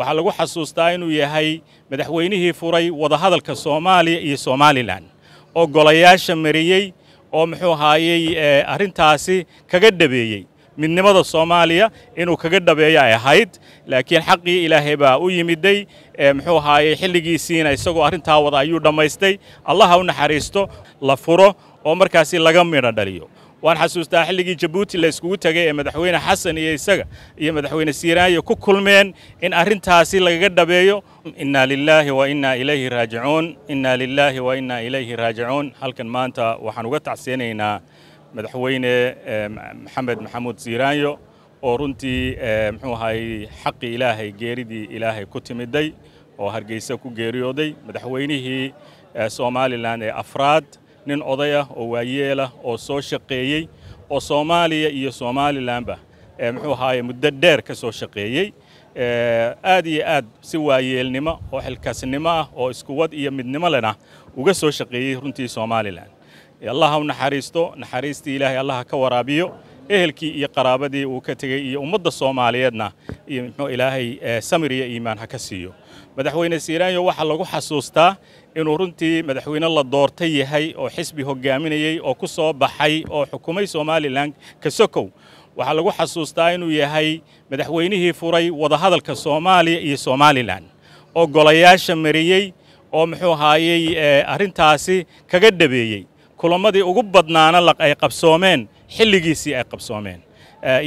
waxaa lagu xasuustaa inuu yahay madaxweynihii furay wadahadalka soomaaliya iyo somalilan oo golayaasha mariyey oo muxuu ahaayey eh, arrintaasi kaga dhabeeyey midnimada soomaaliya inuu kaga dhabeeyo ay ahayd laakiin xaqii ilaahay baa u yimiday eh, muxuu ahaayey xilligiisiina isagoo arrintaa wada ayuu dhammaystay allaha u naxariisto la furo oo markaasi laga midho dhaliyo waan xasuustaa xilligii jabuuti la yskugu tegay ee madaxweyne xasan iyo isaga iyo madaxweyne siiraanyo ku kulmeen in arintaasi lagaga dhabeeyo inna lilaahi wa inaa ilayhi raajicuun inna lilaahi wa innaa ilayhi raajicuun halkan maanta waxaan uga tacseenaynaa madaxweyne eh, maxamed maxamuud siiraanyo oo runtii eh, muxuu ahay xaqii ilaahay geeridii ilaahay ku timiday oo hargeysa ku geeriyooday madaxweynihii eh, somalilan ee afraad nin oday ah oo waayeelah oo soo shaqeeyey oo soomaaliya iyo somalilanba muxuu ahaaye muddo dheer ka soo shaqeeyey aad iyo aad si waayeelnimo oo xilkaasnimo ah oo iskuwad iyo midnimo lena uga soo shaqeeyey runtii somalilan allaha u naxariisto naxariistii ilaahay allaha ka waraabiyo ehelkii iyo qaraabadii uu ka tegey iyo ummadda soomaaliyeedna iyo muxuu ilaahay samir iyo iimaan ha ka siiyo madaxweyne siilaanyo waxaa lagu xasuustaa inuu runtii madaxweyne la doortay yahay oo xisbi hogaaminayey oo ku soo baxay oo xukumay somalilan ka sokow waxaa lagu xasuustaa inuu yahay madaxweynihii furay wadahadalka soomaaliya iyo somalilan oo golayaasha mariyey oo muxuu ahaayey arrintaasi kaga dhabeeyey kulamadii ugu badnaana ay qabsoomeen xilligiisii ay qabsoomeen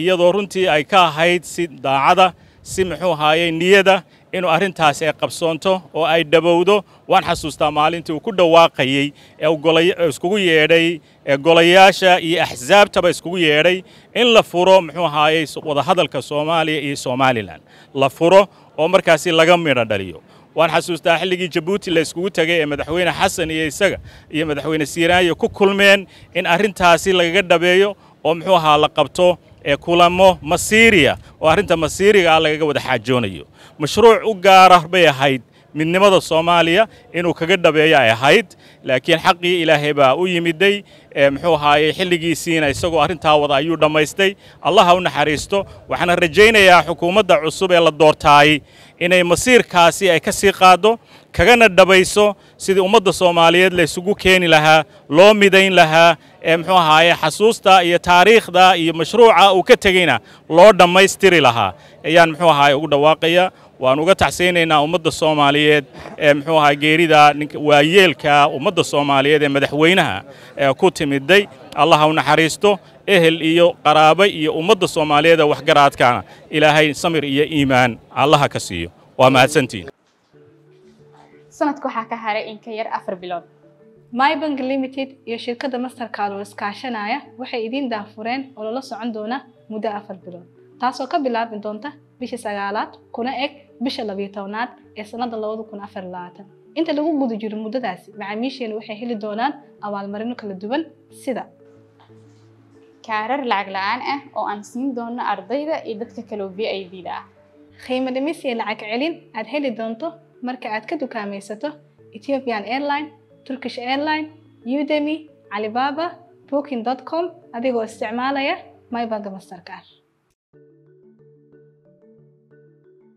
iyadoo runtii ay ka ahayd si daacada si muxuu ahaayey niyada inuu arrintaas ay qabsoonto oo ay dhabowdo waan xasuustaa maalintii uu ku dhawaaqayey ee iskugu yeedhay golayaasha iyo axsaabtaba iskugu yeedhay in la furo muxuu ahaayey wadahadalka soomaaliya iyo somalilan la furo oo markaasi laga midho dhaliyo waan xasuustaa xilligii jabuuti la iskugu tegay ee madaxweyne xasan iyo isaga iyo madaxweyne siiraanyo ku kulmeen in arrintaasi lagaga dhabeeyo oo muxuu ahaa la qabto ee kulamo masiiriya oo arrinta masiiriga ah lagaga wada xaajoonayo mashruuc u gaara bay ahayd midnimada soomaaliya inuu kaga dhabeeyo ay ahayd laakiin xaqii ilaahay baa u yimiday muxuu ahaayey xilligiisiina isagoo arrintaa wada ayuu dhammaystay allaha u naxariisto waxaana rajaynayaa xukuumadda cusub ee la doortaay inay masiirkaasi ay ka sii qaaddo kagana dhabayso sidii ummadda soomaaliyeed la isugu keeni lahaa loo midayn lahaa ee muxuu ahaaye xasuusta iyo taariikhda iyo mashruuca uu ka tegeyna loo dhammaystiri lahaa ayaan muxuu ahaaye ugu dhawaaqaya waan uga tacsaynaynaa ummadda soomaaliyeed ee muxuu ahaa geerida waayeelka ummadda soomaaliyeed ee madaxweynaha ee ku timiday allah u naxariisto ehel iyo qaraaba iyo ummadda soomaaliyeed ee waxgaraadkana ilaahay samir iyo iimaan allaha ka siiyo waa mahadsantiin sanadka waxaa ka haray in ka yar afar bilood mybank limited iyo shirkadda mastercard oo iskaashanaya waxay idiin daafureen oo lala socon doona muddo afar bilood taasoo ka bilaabi doonta bisha sagaalaad kuna eg bisha labiyo tobnaad ee sannada labada kun afar labaatan inta lagu guda jiro muddadaasi macaamiisheena waxay heli doonaan abaalmarino kala duwan sida kaarar lacag la-aan ah oo aan siin doonno ardayda iyo dadka kaloo v i d da ah qiimo dhimis iyo lacag celin aad heli doonto marka aad ka dukaamaysato ethiopian airline turkish airline udemy calibaba booking com adigoo isticmaalaya mybaga mastarkar